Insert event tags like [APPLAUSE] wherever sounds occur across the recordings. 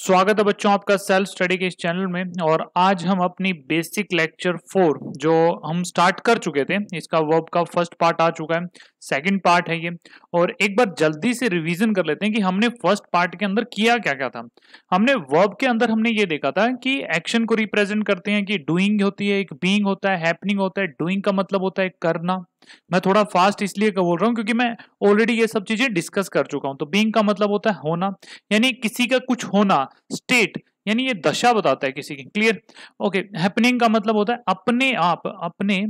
स्वागत है बच्चों आपका सेल्फ स्टडी के इस चैनल में और आज हम अपनी बेसिक लेक्चर फोर जो हम स्टार्ट कर चुके थे इसका वर्ब का फर्स्ट पार्ट आ चुका है सेकंड पार्ट है ये और एक बार जल्दी से रिवीजन कर लेते हैं कि हमने फर्स्ट पार्ट के अंदर किया क्या क्या था हमने वर्ब के अंदर हमने ये देखा था कि एक्शन को रिप्रेजेंट करते हैं कि डूइंग होती है एक बींग होता है हैपनिंग होता है डूइंग का मतलब होता है करना मैं थोड़ा फास्ट इसलिए बोल रहा हूँ क्योंकि मैं ऑलरेडी ये सब चीजें डिस्कस कर चुका हूँ तो बींग का मतलब होता है होना यानी किसी का कुछ होना स्टेट यानी ये दशा बताता है किसी की क्लियर ओके हैपनिंग का मतलब होता है अपने आप अपने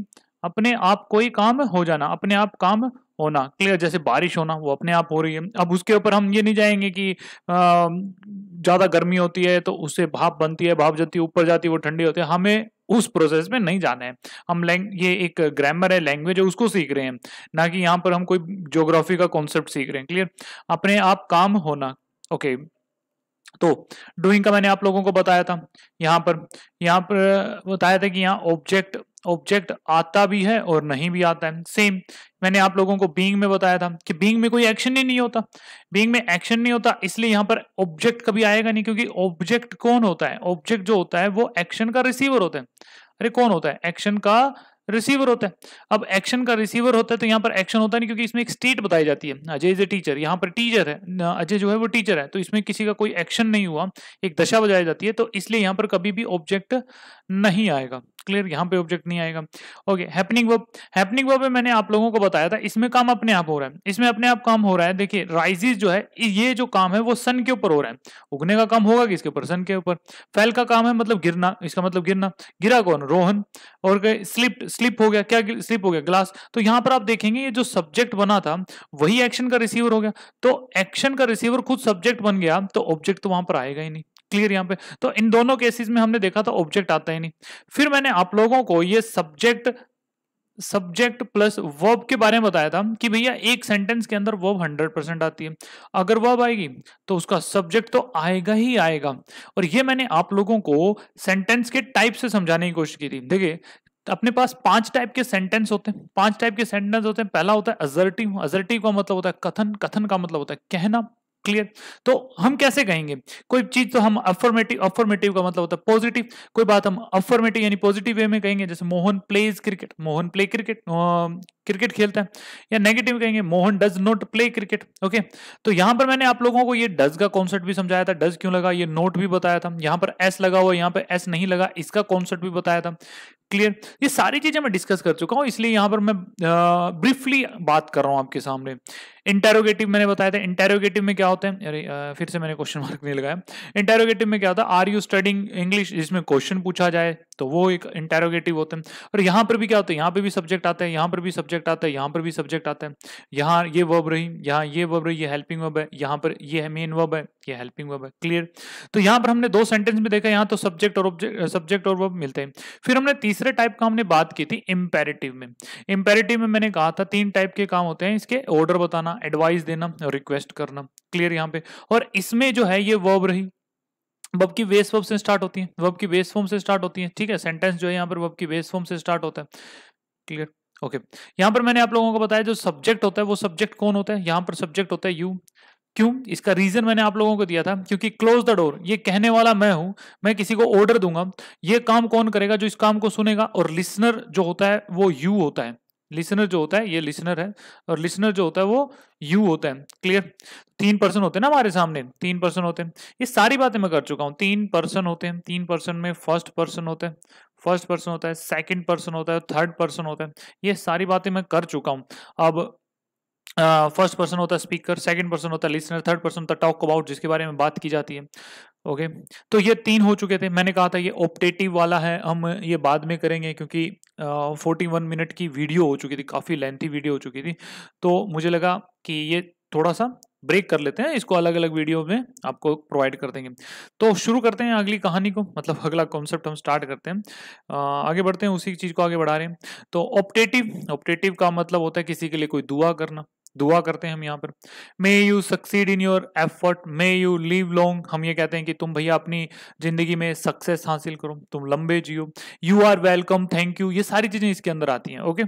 अपने आप कोई काम हो जाना अपने आप काम होना क्लियर जैसे बारिश होना वो अपने आप हो रही है अब उसके ऊपर हम ये नहीं जाएंगे कि ज़्यादा गर्मी होती है तो उससे भाप बनती है भाप जाती है ऊपर जाती है वो ठंडी होती है हमें उस प्रोसेस में नहीं जाना है हम ये एक ग्रामर है लैंग्वेज है उसको सीख रहे हैं ना कि यहाँ पर हम कोई ज्योग्राफी का कॉन्सेप्ट सीख रहे हैं क्लियर अपने आप काम होना ओके तो डूइंग का मैंने आप लोगों को बताया था यहाँ पर यहाँ पर बताया था कि यहाँ ऑब्जेक्ट ऑब्जेक्ट आता भी है और नहीं भी आता है सेम मैंने आप लोगों को बींग में बताया था कि बींग में कोई एक्शन ही नहीं होता बींग में एक्शन नहीं होता इसलिए यहाँ पर ऑब्जेक्ट कभी आएगा नहीं क्योंकि ऑब्जेक्ट कौन होता है ऑब्जेक्ट जो होता है वो एक्शन का रिसीवर होता है अरे कौन होता है एक्शन का रिसीवर होता है अब एक्शन का रिसीवर होता है तो यहाँ पर एक्शन होता नहीं क्योंकि इसमें एक स्टेट बताई जाती है अजय इज ए टीचर यहाँ पर टीचर है अजय जो है वो टीचर है तो इसमें किसी का कोई एक्शन नहीं हुआ एक दशा बजाई जाती है तो इसलिए यहाँ पर कभी भी ऑब्जेक्ट नहीं आएगा क्लियर यहाँ पे ऑब्जेक्ट नहीं आएगा okay happening verb happening verb मैंने आप लोगों को बताया था इसमें काम अपने आप हो रहा है इसमें अपने आप काम हो रहा है देखिए राइजिस जो है ये जो काम है वो सन के ऊपर हो रहा है उगने का काम होगा किसके ऊपर सन के ऊपर फैल का काम है मतलब गिरना इसका मतलब गिरना गिरा कौन रोहन और स्लिप स्लिप हो गया क्या स्लिप हो गया ग्लास तो यहाँ पर आप देखेंगे ये जो सब्जेक्ट बना था वही एक्शन का रिसीवर हो गया तो एक्शन का रिसीवर खुद सब्जेक्ट बन गया तो ऑब्जेक्ट तो वहां पर आएगा ही नहीं क्लियर यहाँ पे तो इन दोनों केसेस में हमने देखा था ऑब्जेक्ट आता ही नहीं फिर मैंने आप लोगों को ये सब्जेक्ट सब्जेक्ट प्लस वर्ब के बारे में बताया था कि भैया एक सेंटेंस के अंदर वर्ब हंड्रेड परसेंट आती है अगर वर्ब आएगी तो उसका सब्जेक्ट तो आएगा ही आएगा और ये मैंने आप लोगों को सेंटेंस के टाइप से समझाने की कोशिश की थी देखिए अपने पास पांच टाइप के सेंटेंस होते हैं पांच टाइप के सेंटेंस होते हैं पहला होता है अजर्टिव अजर्टिव का मतलब होता है कथन कथन का मतलब होता है कहना क्लियर तो हम कैसे कहेंगे कोई चीज तो हम अफर्मेटिव अफर्मेटिव का मतलब होता है पॉजिटिव कोई बात हम अफर्मेटिव यानी पॉजिटिव वे में कहेंगे जैसे Mohan plays cricket Mohan play cricket cricket खेलता है या नेगेटिव कहेंगे Mohan does not play cricket okay तो यहां पर मैंने आप लोगों को ये डज का कॉन्सेप्ट भी समझाया था डज क्यों लगा ये नोट भी बताया था यहां पर एस लगा हुआ यहां पर एस नहीं लगा इसका कॉन्सेप्ट भी बताया था क्लियर ये सारी चीजें मैं डिस्कस कर चुका हूं इसलिए यहां पर मैं ब्रीफली बात कर रहा हूं आपके सामने इंटेरोगेटिव मैंने बताया था इंटेरोगेटिव में क्या होते हैं अरे फिर से मैंने क्वेश्चन मार्क नहीं लगाया इंटेरोगेटिव में क्या होता है आर यू स्टडिंग इंग्लिश जिसमें क्वेश्चन पूछा जाए तो वो एक इंटेरोगेटिव होते हैं और यहां पर भी क्या होता है यहां पर भी सब्जेक्ट आता है यहां पर भी सब्जेक्ट आता है यहां पर भी सब्जेक्ट आता है यहां ये वर्ब रही यहां ये वर्ब रही ये हेल्पिंग वर्ब है यहां पर ये मेन वर्ब है ये हेल्पिंग वर्ब है क्लियर तो यहां पर हमने दो सेंटेंस में देखा यहां तो सब्जेक्ट और सब्जेक्ट और वर्ब मिलते हैं फिर हमने तीसरे तीसरे टाइप का हमने बात की थी इम्पेरेटिव में इम्पेरेटिव में मैंने कहा था तीन टाइप के काम होते हैं इसके ऑर्डर बताना एडवाइस देना और रिक्वेस्ट करना क्लियर यहाँ पे और इसमें जो है ये वर्ब रही वब की वेस फॉर्म से स्टार्ट होती है वब की वेस फॉर्म से स्टार्ट होती है ठीक है सेंटेंस जो है यहाँ पर वब की वेस फॉर्म से स्टार्ट होता है क्लियर ओके okay. यहाँ पर मैंने आप लोगों को बताया जो सब्जेक्ट होता है वो सब्जेक्ट कौन होता है यहाँ पर सब्जेक्ट होता है यू क्यों इसका रीजन मैंने आप लोगों को दिया था क्योंकि क्लोज द डोर ये कहने वाला मैं हूं मैं किसी को ऑर्डर दूंगा ये काम कौन करेगा जो इस काम को सुनेगा और लिसनर जो होता है वो यू होता है लिसनर जो होता है ये लिसनर है और लिसनर जो होता है वो यू होता है क्लियर तीन पर्सन होते हैं ना हमारे सामने तीन पर्सन होते हैं ये सारी बातें मैं कर चुका हूँ तीन पर्सन होते हैं तीन पर्सन में फर्स्ट पर्सन होते हैं फर्स्ट पर्सन होता है सेकंड पर्सन होता है थर्ड पर्सन होता है ये सारी बातें मैं कर चुका हूँ अब फर्स्ट पर्सन होता है स्पीकर सेकंड पर्सन होता है लिसनर थर्ड पर्सन होता है टॉक अबाउट जिसके बारे में बात की जाती है ओके okay? तो ये तीन हो चुके थे मैंने कहा था ये ऑप्टेटिव वाला है हम ये बाद में करेंगे क्योंकि फोर्टी वन मिनट की वीडियो हो चुकी थी काफ़ी लेंथी वीडियो हो चुकी थी तो मुझे लगा कि ये थोड़ा सा ब्रेक कर लेते हैं इसको अलग अलग वीडियो में आपको प्रोवाइड कर देंगे तो शुरू करते हैं अगली कहानी को मतलब अगला कॉन्सेप्ट हम स्टार्ट करते हैं आगे बढ़ते हैं उसी चीज़ को आगे बढ़ा रहे हैं तो ऑप्टेटिव ऑप्टेटिव का मतलब होता है किसी के लिए कोई दुआ करना दुआ करते हैं हम यहाँ पर may you succeed in your effort may you live long हम ये कहते हैं कि तुम भैया अपनी ज़िंदगी में सक्सेस हासिल करो तुम लंबे जियो you are welcome thank you ये सारी चीज़ें इसके अंदर आती हैं ओके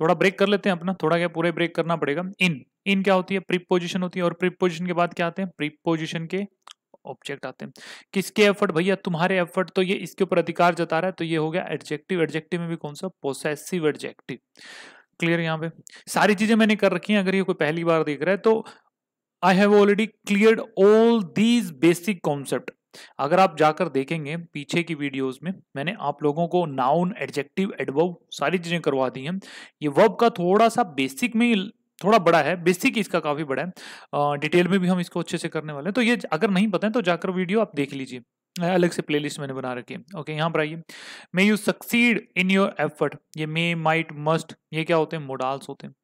थोड़ा ब्रेक कर लेते हैं अपना थोड़ा क्या पूरे ब्रेक करना पड़ेगा इन इन क्या होती है प्रीपोजिशन होती है और प्रीपोजिशन के बाद क्या आते हैं प्रीपोजिशन के ऑब्जेक्ट आते हैं किसके एफर्ट भैया तुम्हारे एफर्ट तो ये इसके ऊपर अधिकार जता रहा है तो ये हो गया एडजेक्टिव एडजेक्टिव में भी कौन सा पोसेसिव एडजेक्टिव क्लियर यहाँ पे सारी चीजें मैंने कर रखी हैं अगर ये कोई पहली बार देख रहा है तो I have already clear all these basic concept अगर आप जाकर देखेंगे पीछे की वीडियोस में मैंने आप लोगों को नाउन एडजेक्टिव एडवर्ब सारी चीजें करवा दी हैं ये वर्ब का थोड़ा सा बेसिक में थोड़ा बड़ा है बेसिक इसका काफी बड़ा है डिटेल में भी हम इसको अच्छे से करने वाले हैं तो ये अगर नहीं पता है तो जाकर वीडियो आप देख लीजिए अलग से प्लेलिस्ट मैंने बना रखी है ओके यहाँ पर आइए may you succeed in your effort ये मे माइट मस्ट ये क्या होते हैं मोडाल्स होते हैं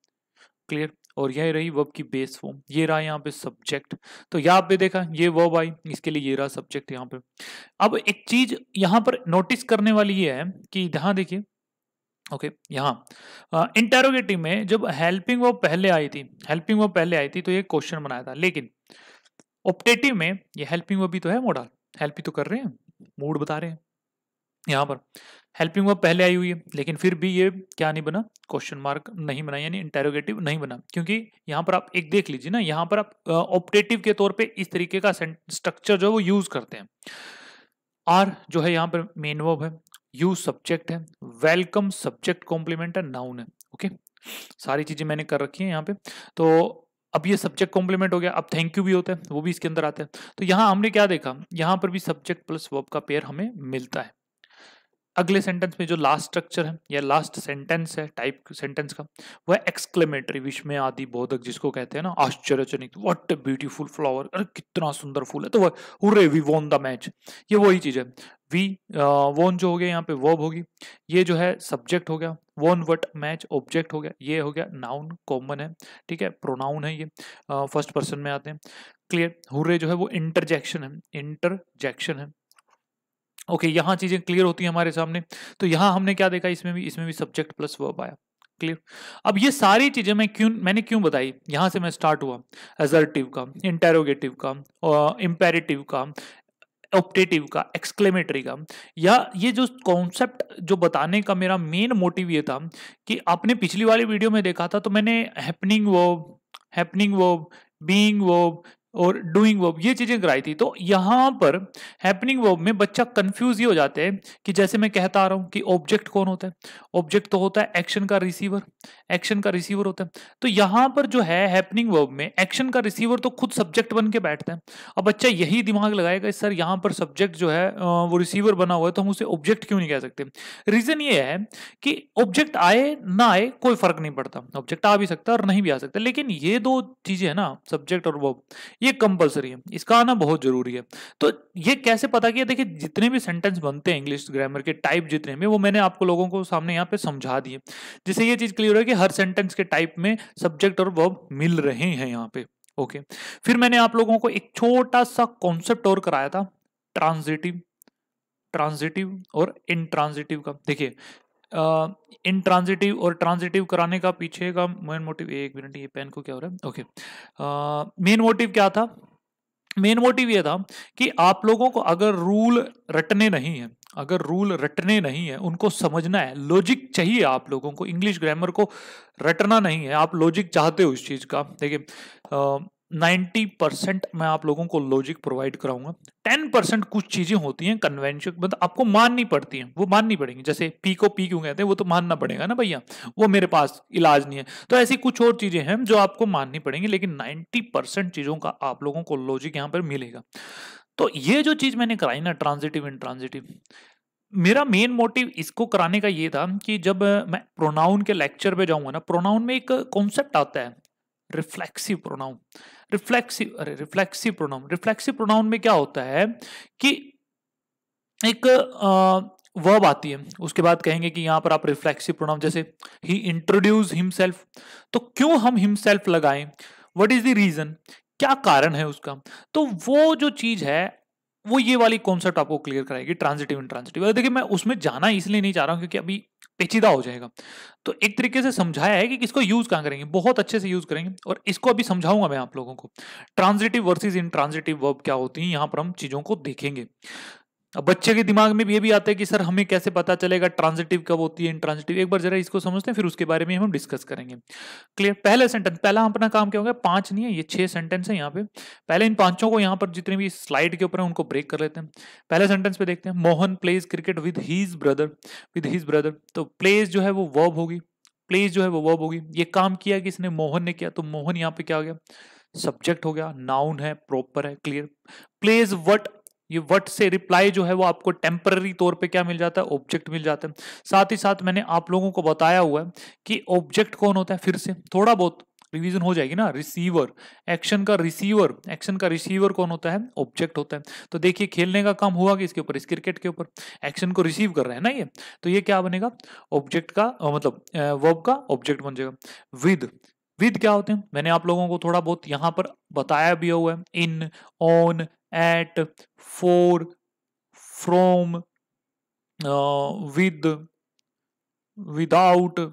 क्लियर और यह रही वर्ब की बेस फॉर्म ये रहा यहाँ पे सब्जेक्ट तो यहाँ पे देखा ये वर्ब आई इसके लिए ये रहा सब्जेक्ट यहाँ पे अब एक चीज यहाँ पर नोटिस करने वाली ये है कि यहाँ देखिए ओके यहाँ इंटेरोगेटिव में जब हेल्पिंग वर्ब पहले आई थी हेल्पिंग वर्ब पहले आई थी तो ये क्वेश्चन बनाया था लेकिन ऑप्टेटिव में ये हेल्पिंग वर्ब भी तो है मोडाल हेल्प ही तो कर रहे हैं मूड बता रहे हैं यहाँ पर हेल्पिंग वर्ब पहले आई हुई है लेकिन फिर भी ये क्या नहीं बना क्वेश्चन मार्क नहीं बना यानी इंटेरोगेटिव नहीं बना क्योंकि यहाँ पर आप एक देख लीजिए ना यहाँ पर आप ऑप्टेटिव के तौर पे इस तरीके का स्ट्रक्चर जो है वो यूज करते हैं आर जो है यहाँ पर मेन वर्ब है यू सब्जेक्ट है वेलकम सब्जेक्ट कॉम्प्लीमेंट है नाउन है ओके सारी चीजें मैंने कर रखी है यहाँ पे तो अब ये सब्जेक्ट कॉम्प्लीमेंट हो गया अब थैंक यू भी होता है वो भी इसके अंदर आते हैं तो यहाँ हमने क्या देखा यहाँ पर भी सब्जेक्ट प्लस वर्ब का पेयर हमें मिलता है अगले सेंटेंस में जो लास्ट स्ट्रक्चर है या लास्ट सेंटेंस है टाइप सेंटेंस का वह एक्सक्लेमेटरी में आदि बोधक जिसको कहते हैं ना आश्चर्यजनक व्हाट ए ब्यूटीफुल फ्लावर अरे कितना सुंदर फूल है तो वह hurray we won the match ये वही चीज है वी वोन जो हो गया यहाँ पे वर्ब होगी ये जो है सब्जेक्ट हो गया वोन वट मैच ऑब्जेक्ट हो गया ये हो गया नाउन कॉमन है ठीक है प्रोनाउन है ये फर्स्ट uh, पर्सन में आते हैं क्लियर हुर्रे जो है वो इंटरजेक्शन है इंटरजेक्शन है ओके okay, यहाँ चीज़ें क्लियर होती है हमारे सामने तो यहाँ हमने क्या देखा इसमें भी इसमें भी सब्जेक्ट प्लस वर्ब आया क्लियर अब ये सारी चीज़ें मैं क्यों मैंने क्यों बताई यहाँ से मैं स्टार्ट हुआ एजर्टिव का इंटेरोगेटिव का इम्पेरेटिव का ऑप्टेटिव का एक्सक्लेमेटरी का या ये जो कॉन्सेप्ट जो बताने का मेरा मेन मोटिव ये था कि आपने पिछली वाली वीडियो में देखा था तो मैंने happening verb happening verb being verb और डूइंग वर्ब ये चीजें कराई थी तो यहाँ पर हैपनिंग वर्ब में बच्चा कंफ्यूज ही हो जाते हैं कि जैसे मैं कहता आ रहा हूँ कि ऑब्जेक्ट कौन होता है ऑब्जेक्ट तो होता है एक्शन का रिसीवर एक्शन का रिसीवर होता है तो यहाँ पर जो है हैपनिंग वर्ब में एक्शन का रिसीवर तो खुद सब्जेक्ट बन के बैठता है अब बच्चा यही दिमाग लगाएगा सर यहाँ पर सब्जेक्ट जो है वो रिसीवर बना हुआ है तो हम उसे ऑब्जेक्ट क्यों नहीं कह सकते रीजन ये है कि ऑब्जेक्ट आए ना आए कोई फर्क नहीं पड़ता ऑब्जेक्ट आ भी सकता और नहीं भी आ सकता लेकिन ये दो चीजें है ना सब्जेक्ट और वर्ब ये कंपलसरी है इसका आना बहुत जरूरी है तो ये कैसे पता किया देखिए जितने भी सेंटेंस बनते हैं इंग्लिश ग्रामर के टाइप जितने में वो मैंने आपको लोगों को सामने यहाँ पे समझा दिए जिससे ये चीज़ क्लियर है कि हर सेंटेंस के टाइप में सब्जेक्ट और वर्ब मिल रहे हैं यहाँ पे ओके फिर मैंने आप लोगों को एक छोटा सा कॉन्सेप्ट और कराया था ट्रांजिटिव ट्रांजिटिव और इनट्रांजिटिव का देखिए इन ट्रांजिटिव और ट्रांजिटिव कराने का पीछे का मेन मोटिव एक मिनट ये पेन को क्या हो रहा है ओके मेन मोटिव क्या था मेन मोटिव ये था कि आप लोगों को अगर रूल रटने नहीं है अगर रूल रटने नहीं है उनको समझना है लॉजिक चाहिए आप लोगों को इंग्लिश ग्रामर को रटना नहीं है आप लॉजिक चाहते हो इस चीज़ का देखिए 90 परसेंट मैं आप लोगों को लॉजिक प्रोवाइड कराऊंगा 10 परसेंट कुछ चीजें होती हैं कन्वेंशन मतलब आपको माननी पड़ती हैं वो माननी पड़ेंगी जैसे पी को पी क्यों कहते हैं वो तो मानना पड़ेगा ना भैया वो मेरे पास इलाज नहीं है तो ऐसी कुछ और चीजें हैं जो आपको माननी पड़ेंगी लेकिन 90 परसेंट चीजों का आप लोगों को लॉजिक यहाँ पर मिलेगा तो ये जो चीज मैंने कराई ना ट्रांजिटिव इन ट्रांजिटिव मेरा मेन मोटिव इसको कराने का ये था कि जब मैं प्रोनाउन के लेक्चर पे जाऊंगा ना प्रोनाउन में एक कॉन्सेप्ट आता है रिफ्लेक्सिव प्रोनाउन रिफ्लेक्सिव अरे रिफ्लेक्सिव प्रोनाउन रिफ्लेक्सिव प्रोनाउन में क्या होता है कि एक वर्ब आती है उसके बाद कहेंगे कि यहाँ पर आप रिफ्लेक्सिव प्रोनाउन जैसे ही इंट्रोड्यूस हिमसेल्फ तो क्यों हम हिमसेल्फ लगाए वट इज द रीजन क्या कारण है उसका तो वो जो चीज है वो ये वाली कॉन्सेप्ट आपको क्लियर कराएगी ट्रांजिटिव इन ट्रांजिटिव देखिए मैं उसमें जाना इसलिए नहीं चाह रहा हूँ क्योंकि अभी पेचीदा हो जाएगा तो एक तरीके से समझाया है कि किसको यूज कहाँ करेंगे बहुत अच्छे से यूज करेंगे और इसको अभी समझाऊंगा मैं आप लोगों को transitive versus intransitive verb क्या होती है यहाँ पर हम चीजों को देखेंगे अब बच्चे के दिमाग में ये भी आता है कि सर हमें कैसे पता चलेगा ट्रांजिटिव कब होती है इंट्रांजिटिव एक बार जरा इसको समझते हैं फिर उसके बारे में हम डिस्कस करेंगे क्लियर पहले सेंटेंस पहला हम अपना काम क्या होगा पांच नहीं है ये छह सेंटेंस है यहाँ पे पहले इन पांचों को यहाँ पर जितने भी स्लाइड के ऊपर है उनको ब्रेक कर लेते हैं पहले सेंटेंस पे देखते हैं Mohan plays cricket with his brother with his brother तो प्लेज जो है वो वर्ब होगी प्लेज जो है वो वर्ब होगी ये काम किया कि इसने मोहन ने किया तो मोहन यहाँ पे क्या हो गया सब्जेक्ट हो गया नाउन है प्रॉपर है क्लियर प्लेज वट ये वट से रिप्लाई जो है वो आपको टेम्पररी तौर पे क्या मिल जाता है ऑब्जेक्ट मिल जाता है साथ ही साथ मैंने आप लोगों को बताया हुआ है कि ऑब्जेक्ट कौन होता है फिर से थोड़ा बहुत रिवीजन हो जाएगी ना रिसीवर एक्शन का रिसीवर एक्शन का रिसीवर कौन होता है ऑब्जेक्ट होता है तो देखिए खेलने का काम हुआ कि इसके ऊपर इस क्रिकेट के ऊपर एक्शन को रिसीव कर रहे हैं ना ये तो ये क्या बनेगा ऑब्जेक्ट का मतलब वर्ब का ऑब्जेक्ट बन जाएगा विद विद क्या होते हैं मैंने आप लोगों को थोड़ा बहुत यहाँ पर बताया भी हुआ है in on at for from uh, with without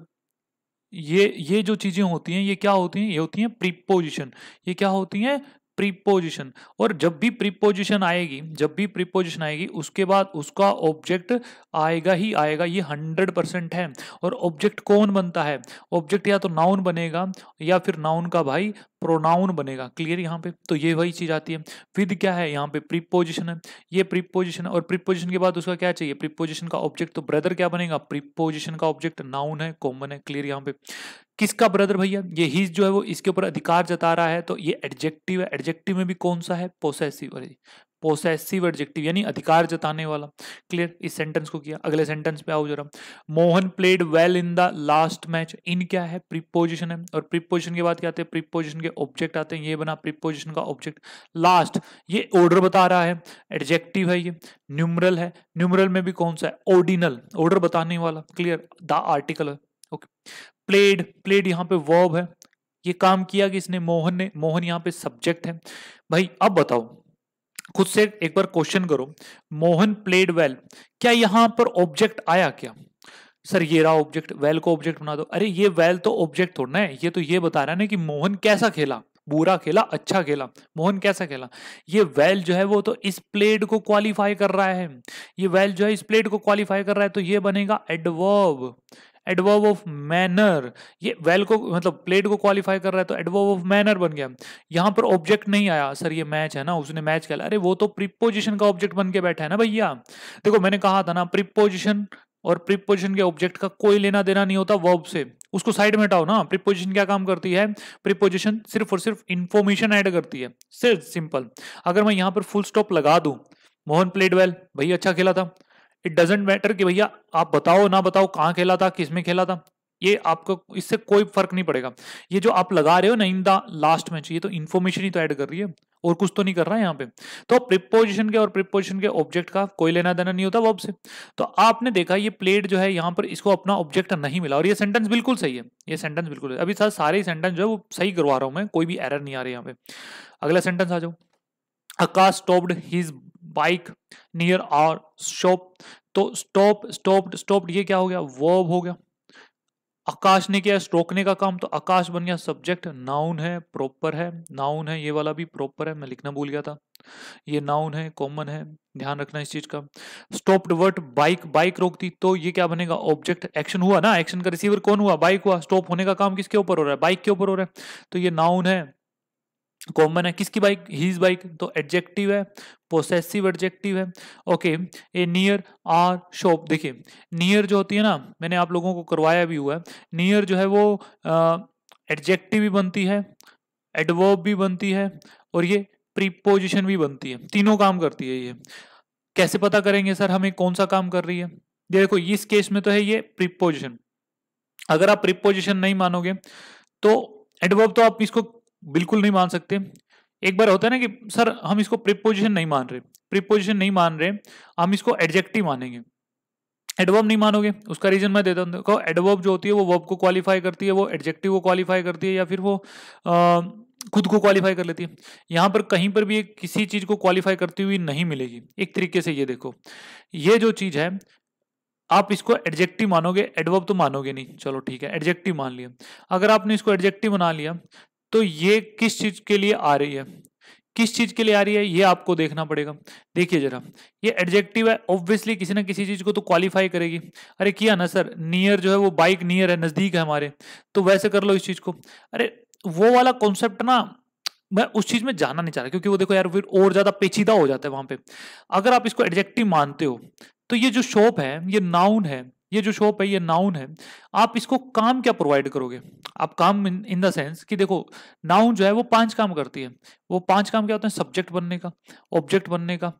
ये ये जो चीजें होती हैं ये क्या होती हैं ये होती हैं प्रीपोजिशन ये क्या होती हैं प्रीपोजिशन और जब भी प्रीपोजिशन आएगी जब भी प्रीपोजिशन आएगी उसके बाद उसका ऑब्जेक्ट आएगा ही आएगा ये हंड्रेड परसेंट है और ऑब्जेक्ट कौन बनता है ऑब्जेक्ट या तो नाउन बनेगा या फिर नाउन का भाई प्रोनाउन बनेगा क्लियर यहाँ पे तो ये वही चीज़ आती है विद क्या है यहाँ पे प्रीपोजिशन है ये प्रीपोजिशन है और प्रीपोजिशन के बाद उसका क्या चाहिए प्रीपोजिशन का ऑब्जेक्ट तो ब्रदर क्या बनेगा प्रीपोजिशन का ऑब्जेक्ट नाउन है कॉमन है क्लियर यहाँ पे किसका ब्रदर भैया ये हीज जो है वो इसके ऊपर अधिकार जता रहा है तो ये एडजेक्टिव है एडजेक्टिव में भी कौन सा है पोसेसिव पोसेसिव एडजेक्टिव यानी अधिकार जताने वाला क्लियर इस सेंटेंस को किया अगले सेंटेंस पे आओ जरा Mohan played well in the last match in क्या है प्रीपोजिशन है और प्रीपोजिशन के बाद क्या आते हैं प्रीपोजिशन के ऑब्जेक्ट आते हैं ये बना प्रीपोजिशन का ऑब्जेक्ट लास्ट ये ऑर्डर बता रहा है एडजेक्टिव है ये न्यूमरल है न्यूमरल में भी कौन सा है ऑर्डिनल ऑर्डर बताने वाला clear the article okay played played यहाँ पे वर्ब है ये काम किया कि इसने मोहन ने मोहन यहाँ पे सब्जेक्ट है भाई अब बताओ खुद से एक बार क्वेश्चन करो मोहन प्लेड वेल क्या यहाँ पर ऑब्जेक्ट आया क्या सर ये रहा ऑब्जेक्ट वेल को ऑब्जेक्ट बना दो अरे ये वेल तो ऑब्जेक्ट थोड़ा है ये तो ये बता रहा है ना कि मोहन कैसा खेला बुरा खेला अच्छा खेला मोहन कैसा खेला ये वेल जो है वो तो इस प्लेड को क्वालिफाई कर रहा है ये वेल जो है इस प्लेड को क्वालिफाई कर रहा है तो ये बनेगा एडवर्ब एडवर्व ऑफ मैनर ये वेल को मतलब प्लेट को क्वालिफाई कर रहा है तो एडवर्व ऑफ मैनर बन गया यहाँ पर ऑब्जेक्ट नहीं आया सर ये मैच है ना उसने मैच खेला अरे वो तो प्रीपोजिशन का ऑब्जेक्ट बन के बैठा है ना भैया देखो मैंने कहा था ना प्रीपोजिशन और प्रीपोजिशन के ऑब्जेक्ट का कोई लेना देना नहीं होता वर्ब से उसको साइड में हटाओ ना प्रीपोजिशन क्या काम करती है प्रीपोजिशन सिर्फ और सिर्फ इंफॉर्मेशन ऐड करती है सिर्फ सिंपल अगर मैं यहाँ पर फुल स्टॉप लगा दू मोहन प्लेड वेल भाई अच्छा खेला था इट डजेंट मैटर कि भैया आप बताओ ना बताओ कहाँ खेला था किस में खेला था ये आपको इससे कोई फर्क नहीं पड़ेगा ये जो आप लगा रहे हो ना इन द लास्ट मैच ये तो इन्फॉर्मेशन ही तो ऐड कर रही है और कुछ तो नहीं कर रहा है यहाँ पे तो प्रिपोजिशन के और प्रिपोजिशन के ऑब्जेक्ट का कोई लेना देना नहीं होता वो आपसे तो आपने देखा ये प्लेट जो है यहाँ पर इसको अपना ऑब्जेक्ट नहीं मिला और ये सेंटेंस बिल्कुल सही है ये सेंटेंस बिल्कुल है अभी सर सारे सेंटेंस जो है वो सही करवा रहा हूँ मैं कोई भी एरर नहीं आ रहा यहाँ पे अगला सेंटेंस आ जाओ Akash stopped his bike near our shop तो स्टॉप स्टॉप्ड स्टॉप्ड ये क्या हो गया वर्ब हो गया आकाश ने किया स्ट्रोकने का काम तो आकाश बन गया सब्जेक्ट नाउन है प्रॉपर है नाउन है ये वाला भी प्रॉपर है मैं लिखना भूल गया था ये नाउन है कॉमन है ध्यान रखना इस चीज का स्टॉप्ड वर्ड बाइक बाइक रोकती तो ये क्या बनेगा ऑब्जेक्ट एक्शन हुआ ना एक्शन का रिसीवर कौन हुआ बाइक हुआ स्टॉप होने का काम किसके ऊपर हो रहा है बाइक के ऊपर हो रहा है तो ये नाउन है कॉमन है किसकी बाइक हीज बाइक तो एडजेक्टिव है पोसेसिव एडजेक्टिव है okay a near our shop देखिए नियर जो होती है ना मैंने आप लोगों को करवाया भी हुआ है नियर जो है वो एडजेक्टिव भी बनती है एडवर्ब भी बनती है और ये प्रीपोजिशन भी बनती है तीनों काम करती है ये कैसे पता करेंगे सर हमें कौन सा काम कर रही है देखो इस केस में तो है ये प्रीपोजिशन अगर आप प्रीपोजिशन नहीं मानोगे तो एडवर्ब तो आप इसको बिल्कुल नहीं मान सकते एक बार होता है ना कि सर हम इसको प्रिपोजिशन नहीं मान रहे प्रिपोजिशन नहीं मान रहे हम इसको एडजेक्टिव मानेंगे एडवर्ब नहीं मानोगे उसका रीजन मैं देता हूँ एडवर्ब जो होती है वो वर्ब को क्वालिफाई करती है वो एडजेक्टिव को क्वालिफाई करती है या फिर वो आ, खुद को क्वालिफाई कर लेती है यहाँ पर कहीं पर भी एक किसी चीज़ को क्वालिफाई करती हुई नहीं मिलेगी एक तरीके से ये देखो ये जो चीज़ है आप इसको एडजेक्टिव मानोगे एडवर्ब तो मानोगे नहीं चलो ठीक है एडजेक्टिव मान लिया अगर आपने इसको एडजेक्टिव बना लिया तो ये किस चीज के लिए आ रही है किस चीज के लिए आ रही है ये आपको देखना पड़ेगा देखिए जरा ये एडजेक्टिव है ऑब्वियसली किसी ना किसी चीज को तो क्वालिफाई करेगी अरे किया ना सर नियर जो है वो बाइक नियर है नजदीक है हमारे तो वैसे कर लो इस चीज को अरे वो वाला कॉन्सेप्ट ना मैं उस चीज में जाना नहीं चाह रहा क्योंकि वो देखो यार फिर और ज्यादा पेचीदा हो जाता है वहां पे अगर आप इसको एडजेक्टिव मानते हो तो ये जो शॉप है ये नाउन है ये जो शॉप है ये नाउन है आप इसको काम क्या प्रोवाइड करोगे आप काम इन द सेंस कि देखो नाउन जो है वो पांच काम करती है वो पांच काम क्या होते हैं सब्जेक्ट बनने का ऑब्जेक्ट बनने का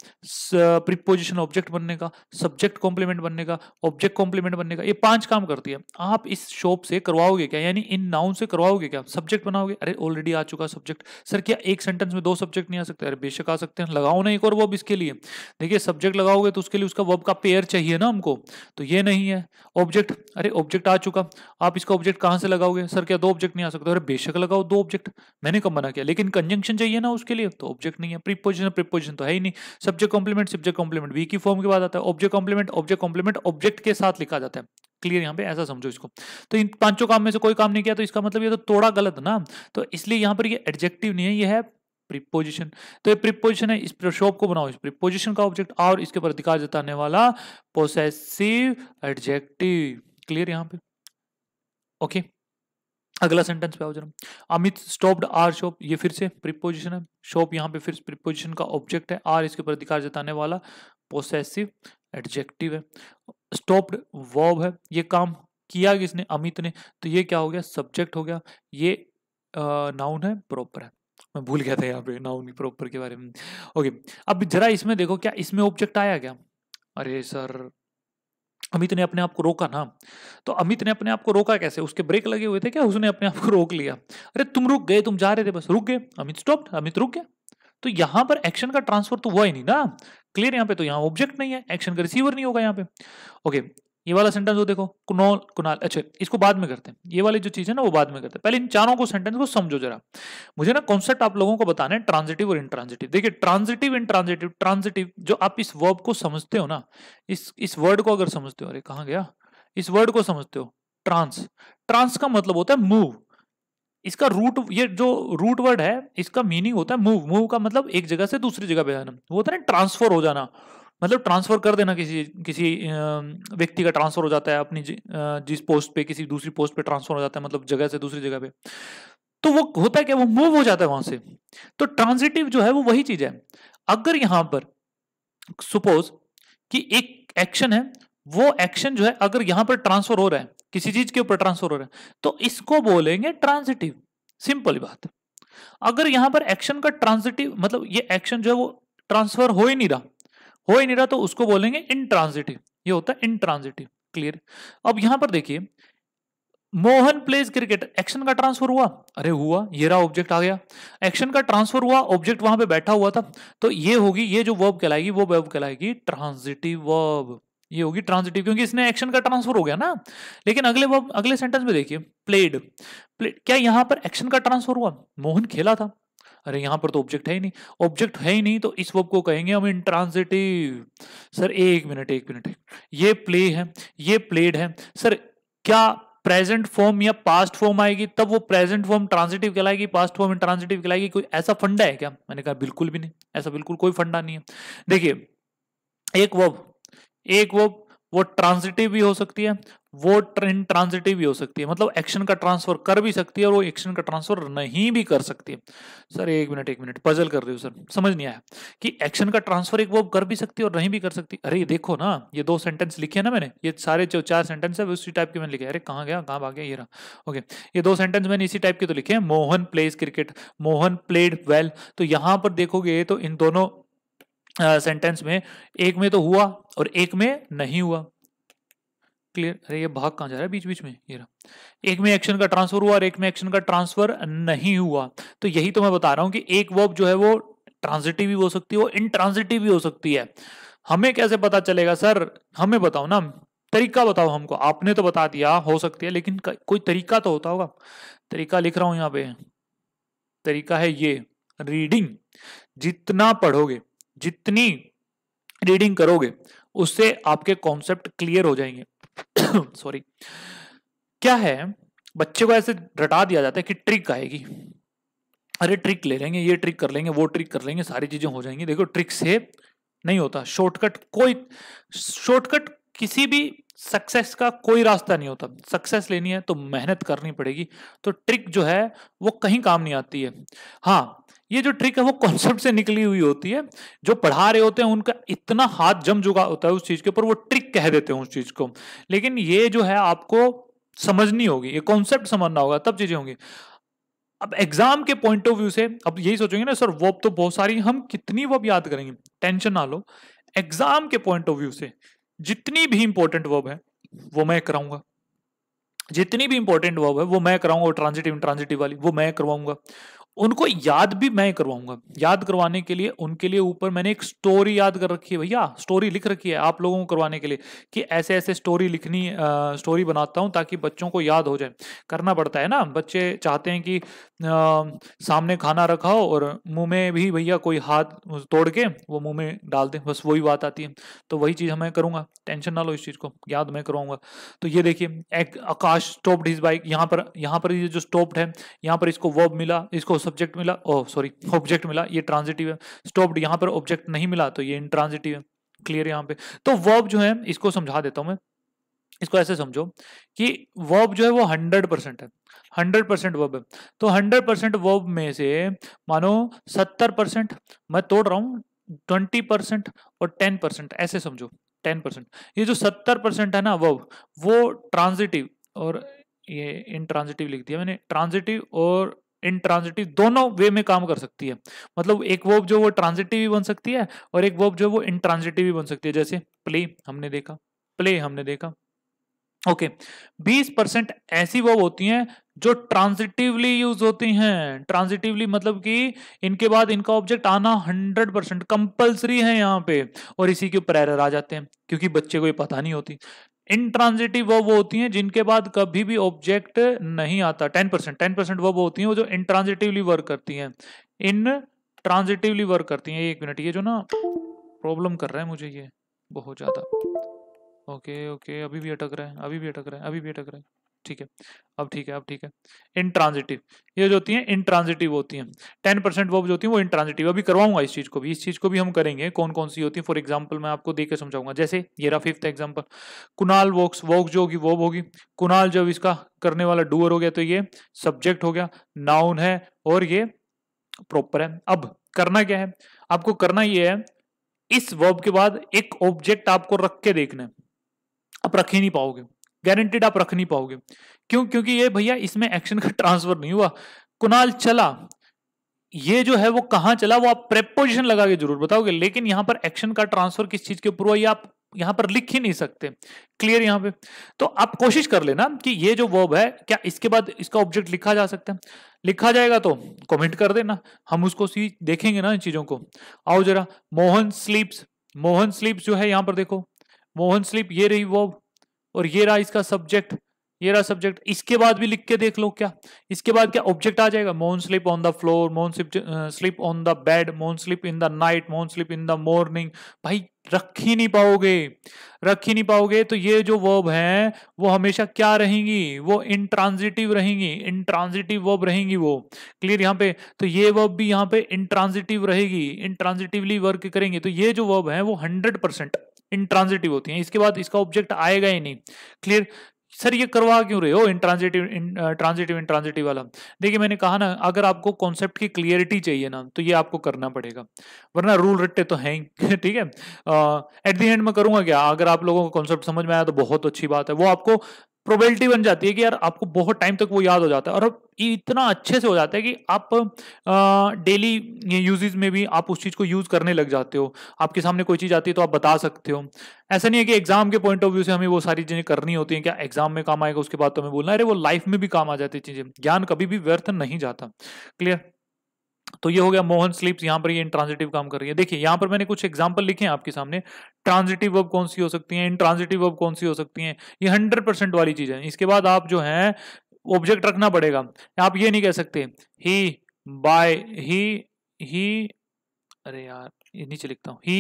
प्रिपोजिशन ऑब्जेक्ट बनने का सब्जेक्ट कॉम्प्लीमेंट बनने का ऑब्जेक्ट कॉम्प्लीमेंट बनने का ये पांच काम करती है आप इस शॉप से करवाओगे क्या यानी इन नाउन से करवाओगे क्या सब्जेक्ट बनाओगे अरे ऑलरेडी आ चुका सब्जेक्ट सर क्या एक सेंटेंस में दो सब्जेक्ट नहीं आ सकते अरे बेशक आ सकते हैं लगाओ ना एक और वब इसके लिए देखिए सब्जेक्ट लगाओगे तो उसके लिए उसका वब का पेयर चाहिए ना हमको तो ये नहीं है है ऑब्जेक्ट अरे ऑब्जेक्ट आ चुका आप इसका ऑब्जेक्ट कहाँ से लगाओगे सर क्या दो ऑब्जेक्ट नहीं आ सकते अरे बेशक लगाओ दो ऑब्जेक्ट मैंने कब मना किया लेकिन कंजंक्शन चाहिए ना उसके लिए तो ऑब्जेक्ट नहीं है प्रीपोजिशन प्रीपोजिशन तो है ही नहीं subject complement subject complement V की फॉर्म के बाद आता है object complement object complement object के साथ लिखा जाता है क्लियर यहाँ पे ऐसा समझो इसको तो इन पांचों काम में से कोई काम नहीं किया तो इसका मतलब ये तो थोड़ा गलत ना तो इसलिए यहाँ पर ये एडजेक्टिव नहीं है ये है प्रिपोजिशन तो ये प्रिपोजिशन है इस शॉप को बनाओ इस प्रिपोजिशन का ऑब्जेक्ट और इसके ऊपर अधिकार जताने वाला पोसेसिव एडजेक्टिव क्लियर यहाँ पे ओके अगला सेंटेंस पे आओ जरा अमित स्टॉप्ड आर शॉप ये फिर से प्रिपोजिशन है शॉप यहाँ पे फिर प्रिपोजिशन का ऑब्जेक्ट है आर इसके ऊपर अधिकार जताने वाला पोसेसिव एडजेक्टिव है स्टॉप्ड वॉब है ये काम किया किसने अमित ने तो ये क्या हो गया सब्जेक्ट हो गया ये नाउन है प्रॉपर है मैं भूल गया था यहाँ पे नाउन प्रॉपर के बारे में ओके अब जरा इसमें देखो क्या इसमें ऑब्जेक्ट आया क्या अरे सर अमित ने अपने आप को रोका ना तो अमित ने अपने आप को रोका कैसे उसके ब्रेक लगे हुए थे क्या उसने अपने आप को रोक लिया अरे तुम रुक गए तुम जा रहे थे बस रुक गए अमित स्टॉप अमित रुक गया तो यहां पर एक्शन का ट्रांसफर तो हुआ ही नहीं ना क्लियर यहाँ पे तो यहाँ ऑब्जेक्ट नहीं है एक्शन का रिसीवर नहीं होगा यहाँ पे ओके ये वाला सेंटेंस वो देखो कुनौल कुनाल अच्छा इसको बाद में करते हैं ये वाली जो चीज़ है ना वो बाद में करते हैं पहले इन चारों को सेंटेंस को समझो जरा मुझे ना कॉन्सेप्ट आप लोगों को बताना है ट्रांजिटिव और इंट्रांजिटिव देखिए ट्रांजिटिव इंट्रांजिटिव ट्रांजिटिव जो आप इस वर्ब को समझते हो ना इस इस वर्ड को अगर समझते हो अरे कहा गया इस वर्ड को समझते हो ट्रांस ट्रांस का मतलब होता है मूव इसका रूट ये जो रूट वर्ड है इसका मीनिंग होता है मूव मूव का मतलब एक जगह से दूसरी जगह पे जाना वो होता है ना ट्रांसफर हो जाना मतलब ट्रांसफर कर देना किसी किसी व्यक्ति का ट्रांसफर हो जाता है अपनी जि, जिस पोस्ट पे किसी दूसरी पोस्ट पे ट्रांसफर हो जाता है मतलब जगह से दूसरी जगह पे तो वो होता है क्या वो मूव हो जाता है वहां से तो ट्रांजिटिव जो है वो वही चीज है अगर यहां पर सुपोज कि एक एक्शन है वो एक्शन जो है अगर यहां पर ट्रांसफर हो रहा है किसी चीज के ऊपर ट्रांसफर हो रहा है तो इसको बोलेंगे ट्रांजिटिव सिंपल बात अगर यहां पर एक्शन का ट्रांजिटिव मतलब ये एक्शन जो है वो ट्रांसफर हो ही नहीं रहा हो ही नहीं रहा तो उसको बोलेंगे इनट्रांजिटिव ये होता है इनट्रांजिटिव क्लियर अब यहां पर देखिए मोहन प्लेज क्रिकेट एक्शन का ट्रांसफर हुआ अरे हुआ ये रहा ऑब्जेक्ट आ गया एक्शन का ट्रांसफर हुआ ऑब्जेक्ट वहां पे बैठा हुआ था तो ये होगी ये जो वर्ब कहलाएगी वो वर्ब कहलाएगी ट्रांजिटिव वर्ब ये होगी ट्रांजिटिव क्योंकि इसने एक्शन का ट्रांसफर हो गया ना लेकिन अगले वर्ब अगले सेंटेंस में देखिए प्लेड प्लेड क्या यहां पर एक्शन का ट्रांसफर हुआ मोहन खेला था अरे यहां पर तो ऑब्जेक्ट है ही नहीं ऑब्जेक्ट है ही नहीं तो इस वर्ब को कहेंगे हम इंट्रांसिटिव सर एक मिनट एक मिनट ये प्ले है ये प्लेड है सर क्या प्रेजेंट फॉर्म या पास्ट फॉर्म आएगी तब वो प्रेजेंट फॉर्म ट्रांसिटिव कहलाएगी पास्ट फॉर्म इंट्रांसिटिव कहलाएगी कोई ऐसा फंडा है क्या मैंने कहा बिल्कुल भी नहीं ऐसा बिल्कुल कोई फंडा नहीं है देखिए एक वर्ब एक वर्ब वो ट्रांसिटिव भी हो सकती है वो ट्रेन ट्रांजिटिव भी हो सकती है मतलब एक्शन का ट्रांसफर कर भी सकती है और वो एक्शन का ट्रांसफर नहीं भी कर सकती है सर एक मिनट एक मिनट पजल कर रही हो सर समझ नहीं आया कि एक्शन का ट्रांसफर एक वो कर भी सकती है और नहीं भी कर सकती अरे देखो ना ये दो सेंटेंस लिखे ना मैंने ये सारे जो चार सेंटेंस है उसी टाइप के मैंने लिखे अरे कहाँ गया कहाँ भाग गया ये रहा ओके ये दो सेंटेंस मैंने इसी टाइप के तो लिखे हैं Mohan plays cricket Mohan played well तो यहाँ पर देखोगे तो इन दोनों सेंटेंस में एक में तो हुआ और एक में नहीं हुआ क्लियर अरे ये भाग कहां जा रहा है बीच बीच में ये रहा एक में एक्शन का ट्रांसफर हुआ और एक में एक्शन का ट्रांसफर नहीं हुआ तो यही तो मैं बता रहा हूं कि एक वर्ब जो है वो ट्रांजिटिव भी हो सकती है वो इनट्रांजिटिव भी हो सकती है हमें कैसे पता चलेगा सर हमें बताओ ना तरीका बताओ हमको आपने तो बता दिया हो सकती है लेकिन कोई तरीका तो होता होगा तरीका लिख रहा हूं यहाँ पे तरीका है ये रीडिंग जितना पढ़ोगे जितनी रीडिंग करोगे उससे आपके कॉन्सेप्ट क्लियर हो जाएंगे सॉरी [COUGHS] क्या है बच्चे को ऐसे रटा दिया जाता है कि ट्रिक आएगी अरे ट्रिक ले लेंगे ये ट्रिक कर लेंगे वो ट्रिक कर लेंगे सारी चीजें हो जाएंगी देखो ट्रिक से नहीं होता शॉर्टकट कोई शॉर्टकट किसी भी सक्सेस का कोई रास्ता नहीं होता सक्सेस लेनी है तो मेहनत करनी पड़ेगी तो ट्रिक जो है वो कहीं काम नहीं आती है हाँ ये जो ट्रिक है वो कॉन्सेप्ट से निकली हुई होती है जो पढ़ा रहे होते हैं उनका इतना हाथ जम चुका होता है उस चीज के ऊपर वो ट्रिक कह देते हैं उस चीज को लेकिन ये जो है आपको समझनी होगी ये कॉन्सेप्ट समझना होगा तब चीजें होंगी अब एग्जाम के पॉइंट ऑफ व्यू से अब यही सोचेंगे ना सर वो तो बहुत सारी हम कितनी वो याद करेंगे टेंशन ना लो एग्जाम के पॉइंट ऑफ व्यू से जितनी भी इंपॉर्टेंट वर्ब है वो मैं कराऊंगा जितनी भी इंपॉर्टेंट वर्ब है वो मैं कराऊंगा इन ट्रांजिटिव वाली वो मैं करवाऊंगा उनको याद भी मैं करवाऊंगा याद करवाने के लिए उनके लिए ऊपर मैंने एक स्टोरी याद कर रखी है भैया स्टोरी लिख रखी है आप लोगों को करवाने के लिए कि ऐसे ऐसे स्टोरी लिखनी आ, स्टोरी बनाता हूँ ताकि बच्चों को याद हो जाए करना पड़ता है ना बच्चे चाहते हैं कि आ, सामने खाना रखा हो और मुंह में भी भैया कोई हाथ तोड़ के वो मुंह में डाल दें बस वही बात आती है तो वही चीज़ मैं करूँगा टेंशन ना लो इस चीज़ को याद मैं करवाऊंगा तो ये देखिए एक आकाश स्टोप्ड हिज बाइक यहाँ पर यहाँ पर ये जो स्टोप्ड है यहाँ पर इसको वर्ब मिला इसको सब्जेक्ट मिला ओ सॉरी ऑब्जेक्ट मिला ये ट्रांजिटिव है स्टॉप्ड यहाँ पर ऑब्जेक्ट नहीं मिला तो ये इंट्रांजिटिव है क्लियर यहाँ पे तो वर्ब जो है इसको समझा देता हूँ मैं इसको ऐसे समझो कि वर्ब जो है वो हंड्रेड परसेंट है हंड्रेड परसेंट वर्ब है तो हंड्रेड परसेंट वर्ब में से मानो सत्तर परसेंट मैं तोड़ रहा हूँ ट्वेंटी परसेंट और टेन परसेंट ऐसे समझो टेन परसेंट ये जो सत्तर परसेंट है ना वर्ब वो ट्रांजिटिव और ये इनट्रांजिटिव लिख दिया मैंने ट्रांजिटिव और इनट्रांजिटिव दोनों वे में काम कर सकती है मतलब एक वर्ब जो वो ट्रांजिटिव भी बन सकती है और एक वर्ब जो वो इनट्रांजिटिव भी बन सकती है जैसे प्ले हमने देखा प्ले हमने देखा ओके बीस परसेंट ऐसी वर्ब होती हैं जो ट्रांजिटिवली यूज होती हैं ट्रांजिटिवली मतलब कि इनके बाद इनका ऑब्जेक्ट आना हंड्रेड परसेंट कंपल्सरी है यहाँ पे और इसी के ऊपर एरर आ जाते हैं क्योंकि बच्चे को ये पता नहीं होती इनट्रांजिटिव वर्ब वो होती हैं जिनके बाद कभी भी ऑब्जेक्ट नहीं आता ten percent ten percent verb होती हैं वो जो इनट्रांजिटिवली वर्क करती हैं इन ट्रांजिटिवली वर्क करती हैं एक मिनट ये जो ना प्रॉब्लम कर रहा है मुझे ये बहुत ज़्यादा ओके ओके अभी भी अटक रहा है अभी भी अटक रहा है अभी भी अटक रहा है ठीक है अब ठीक है अब ठीक है इंट्रांजिटिव ये जो होती हैं इंट्रांजिटिव होती हैं टेन परसेंट वो जो होती है वो इंट्रांजिटिव अभी करवाऊंगा इस चीज़ को भी इस चीज़ को भी हम करेंगे कौन कौन सी होती है फॉर एग्जाम्पल मैं आपको देख के समझाऊंगा जैसे ये रहा fifth example Kunal walks walks जो होगी वो होगी कुनाल जब इसका करने वाला डूअर हो गया तो ये सब्जेक्ट हो गया नाउन है और ये प्रॉपर है अब करना क्या है आपको करना ये है इस वर्ब के बाद एक ऑब्जेक्ट आपको रख के देखना है आप रख ही नहीं पाओगे गारंटेड आप रख नहीं पाओगे क्यों क्योंकि ये भैया इसमें एक्शन का ट्रांसफर नहीं हुआ कुनाल चला ये जो है वो कहा चला वो आप प्रेपोजिशन लगा के जरूर बताओगे लेकिन यहां पर एक्शन का ट्रांसफर किस चीज के ऊपर हुआ ये आप यहां पर लिख ही नहीं सकते क्लियर यहां पे तो आप कोशिश कर लेना कि ये जो वर्ब है क्या इसके बाद इसका ऑब्जेक्ट लिखा जा सकता है लिखा जाएगा तो कमेंट कर देना हम उसको सी देखेंगे ना इन चीजों को आओ जरा मोहन स्लीप्स मोहन स्लीप्स जो है यहां पर देखो मोहन स्लीप ये रही वर्ब और ये रहा इसका सब्जेक्ट ये रहा सब्जेक्ट इसके बाद भी लिख के देख लो क्या इसके बाद क्या ऑब्जेक्ट आ जाएगा Mohan sleep on the floor Mohan sleep on the bed Mohan sleep in the night Mohan sleep in the morning भाई रख ही नहीं पाओगे रख ही नहीं पाओगे तो ये जो वर्ब है वो हमेशा क्या रहेंगी वो इंट्रांजिटिव रहेंगी इंट्रांजिटिव वर्ब रहेंगी वो क्लियर यहाँ पे तो ये वर्ब भी यहाँ पे इंट्रांजिटिव रहेगी ट्रांजिटिवली वर्क करेंगे तो ये जो वर्ब है वो हंड्रेड परसेंट इंट्रांजिटिव होती हैं इसके बाद इसका ऑब्जेक्ट आएगा ही नहीं क्लियर सर ये करवा क्यों रहे हो इंट्रांजिटिव ट्रांजिटिव इंट्रांजिटिव वाला देखिए मैंने कहा ना अगर आपको कॉन्सेप्ट की क्लियरिटी चाहिए ना तो ये आपको करना पड़ेगा वरना रूल रट्टे तो हैं ही [LAUGHS] ठीक है एट दी एंड मैं करूँगा क्या अगर आप लोगों को कॉन्सेप्ट समझ में आया तो बहुत अच्छी बात है वो आपको प्रोबेबिलिटी बन जाती है कि यार आपको बहुत टाइम तक वो याद हो जाता है और इतना अच्छे से हो जाता है कि आप डेली यूजेज में भी आप उस चीज़ को यूज़ करने लग जाते हो आपके सामने कोई चीज़ आती है तो आप बता सकते हो ऐसा नहीं है कि एग्जाम के पॉइंट ऑफ व्यू से हमें वो सारी चीज़ें करनी होती हैं क्या एग्जाम में काम आएगा उसके बाद तो हमें बोलना अरे वो लाइफ में भी काम आ जाती है चीज़ें ज्ञान कभी भी व्यर्थ नहीं जाता क्लियर तो ये हो गया मोहन स्लीप्स यहाँ पर ये इंट्रांजिटिव काम कर रही है देखिए यहाँ पर मैंने कुछ एग्जाम्पल लिखे हैं आपके सामने ट्रांजिटिव वर्ब कौन सी हो सकती हैं इंट्रांजिटिव वर्ब कौन सी हो सकती हैं ये हंड्रेड परसेंट वाली चीज़ है इसके बाद आप जो है ऑब्जेक्ट रखना पड़ेगा आप ये नहीं कह सकते ही बाय ही ही अरे यार ये नीचे लिखता हूँ he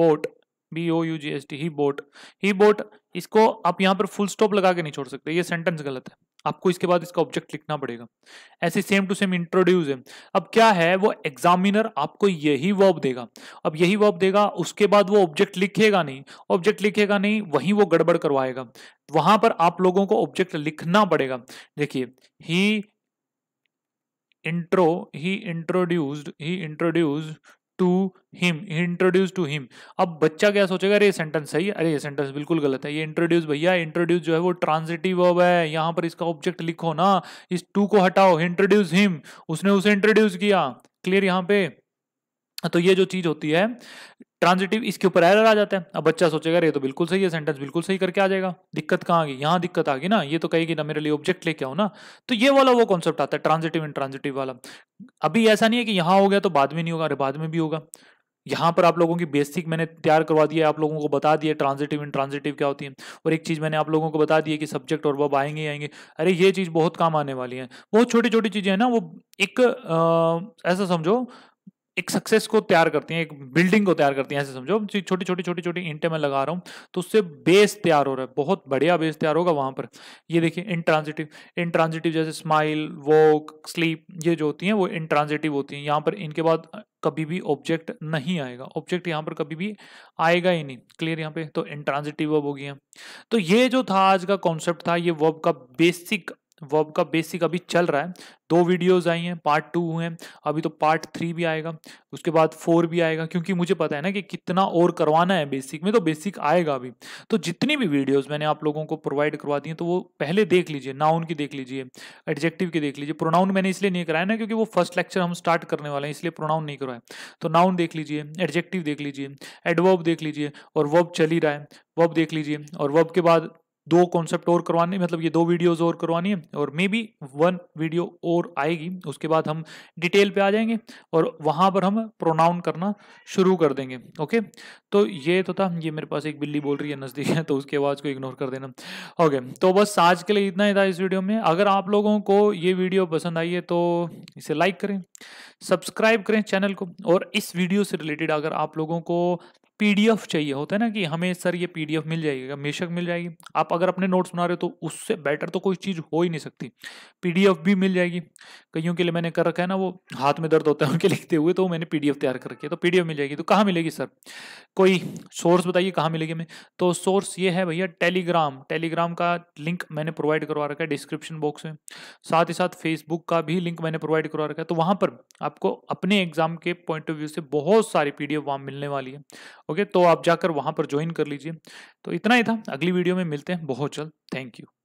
bought B O U G S T he bought he bought इसको आप यहाँ पर फुल स्टॉप लगा के नहीं छोड़ सकते ये सेंटेंस गलत है आपको इसके बाद इसका ऑब्जेक्ट लिखना पड़ेगा ऐसे सेम टू सेम इंट्रोड्यूस है अब क्या है वो एग्जामिनर आपको यही वर्ब देगा अब यही वर्ब देगा उसके बाद वो ऑब्जेक्ट लिखेगा नहीं ऑब्जेक्ट लिखेगा नहीं वहीं वो गड़बड़ करवाएगा वहां पर आप लोगों को ऑब्जेक्ट लिखना पड़ेगा देखिए he intro he introduced he introduced to him introduce to him अब बच्चा क्या सोचेगा अरे ये सेंटेंस सही है अरे ये सेंटेंस बिल्कुल गलत है ये इंट्रोड्यूस भैया इंट्रोड्यूस जो है वो ट्रांजिटिव वर्ब है यहाँ पर इसका ऑब्जेक्ट लिखो ना इस टू को हटाओ इंट्रोड्यूस हिम उसने उसे इंट्रोड्यूस किया क्लियर यहाँ पे तो ये जो चीज होती है ट्रांजिटिव इसके ऊपर एरर आ जाता है अब बच्चा सोचेगा ये तो बिल्कुल सही है सेंटेंस बिल्कुल सही करके आ जाएगा दिक्कत कहाँ आ गई यहाँ दिक्कत आ गई ना ये तो कहेगी ना मेरे लिए ऑब्जेक्ट लेके आओ ना तो ये वाला वो कॉन्सेप्ट आता है ट्रांजिटिव इन ट्रांजिटिव वाला अभी ऐसा नहीं है कि यहाँ हो गया तो बाद में नहीं होगा अरे बाद में भी होगा यहाँ पर आप लोगों की बेसिक मैंने तैयार करवा दिया आप लोगों को बता दिया ट्रांजिटिव इन ट्रांजिटिव क्या होती है और एक चीज़ मैंने आप लोगों को बता दी है कि सब्जेक्ट और वब आएंगे आएंगे अरे ये चीज़ बहुत काम आने वाली है बहुत छोटी छोटी चीज़ें हैं ना वो एक आ, ऐसा समझो एक सक्सेस को तैयार करती हैं एक बिल्डिंग को तैयार करती हैं ऐसे समझो छोटी छोटी छोटी छोटी इंटे में लगा रहा हूँ तो उससे बेस तैयार हो रहा है बहुत बढ़िया बेस तैयार होगा वहाँ पर ये देखिए इंट्रांजिटिव इंट्रांजिटिव जैसे स्माइल वॉक स्लीप ये जो होती हैं वो इंट्रांजिटिव होती हैं यहाँ पर इनके बाद कभी भी ऑब्जेक्ट नहीं आएगा ऑब्जेक्ट यहाँ पर कभी भी आएगा ही नहीं क्लियर यहाँ पे तो इंट्रांजिटिव वर्ब हो गया तो ये जो था आज का कॉन्सेप्ट था ये वर्ब का बेसिक वर्ब का बेसिक अभी चल रहा है दो वीडियोस आई हैं पार्ट टू हुए हैं अभी तो पार्ट थ्री भी आएगा उसके बाद फोर भी आएगा क्योंकि मुझे पता है ना कि कितना और करवाना है बेसिक में तो बेसिक आएगा अभी तो जितनी भी वीडियोस मैंने आप लोगों को प्रोवाइड करवा दी हैं तो वो पहले देख लीजिए नाउन की देख लीजिए एडजेक्टिव की देख लीजिए प्रोनाउन मैंने इसलिए नहीं कराया ना क्योंकि वो फर्स्ट लेक्चर हम स्टार्ट करने वाले हैं इसलिए प्रोनाउन नहीं करवाया तो नाउन देख लीजिए एडजेक्टिव देख लीजिए एडवर्ब देख लीजिए और वर्ब चल ही रहा है वर्ब देख लीजिए और वर्ब के बाद दो कॉन्सेप्ट और करवाने मतलब ये दो वीडियोज और करवानी है और मे बी वन वीडियो और आएगी उसके बाद हम डिटेल पे आ जाएंगे और वहाँ पर हम प्रोनाउन करना शुरू कर देंगे ओके तो ये तो था ये मेरे पास एक बिल्ली बोल रही है नज़दीक है तो उसकी आवाज़ को इग्नोर कर देना ओके तो बस आज के लिए इतना ही था इस वीडियो में अगर आप लोगों को ये वीडियो पसंद आई है तो इसे लाइक करें सब्सक्राइब करें चैनल को और इस वीडियो से रिलेटेड अगर आप लोगों को पीडीएफ चाहिए होता है ना कि हमें सर ये पीडीएफ मिल जाएगी बेशक मिल जाएगी आप अगर अपने नोट्स बना रहे हो तो उससे बेटर तो कोई चीज़ हो ही नहीं सकती पीडीएफ भी मिल जाएगी कईयों के लिए मैंने कर रखा है ना वो हाथ में दर्द होता है उनके लिखते हुए तो मैंने पीडीएफ तैयार कर रखी है तो पीडीएफ मिल जाएगी तो कहाँ मिलेगी सर कोई सोर्स बताइए कहाँ मिलेगी हमें तो सोर्स ये है भैया टेलीग्राम टेलीग्राम का लिंक मैंने प्रोवाइड करवा रखा है डिस्क्रिप्शन बॉक्स में साथ ही साथ फेसबुक का भी लिंक मैंने प्रोवाइड करवा रखा है तो वहाँ पर आपको अपने एग्जाम के पॉइंट ऑफ व्यू से बहुत सारी पी डी वहाँ मिलने वाली है ओके तो आप जाकर वहां पर ज्वाइन कर लीजिए तो इतना ही था अगली वीडियो में मिलते हैं बहुत जल्द थैंक यू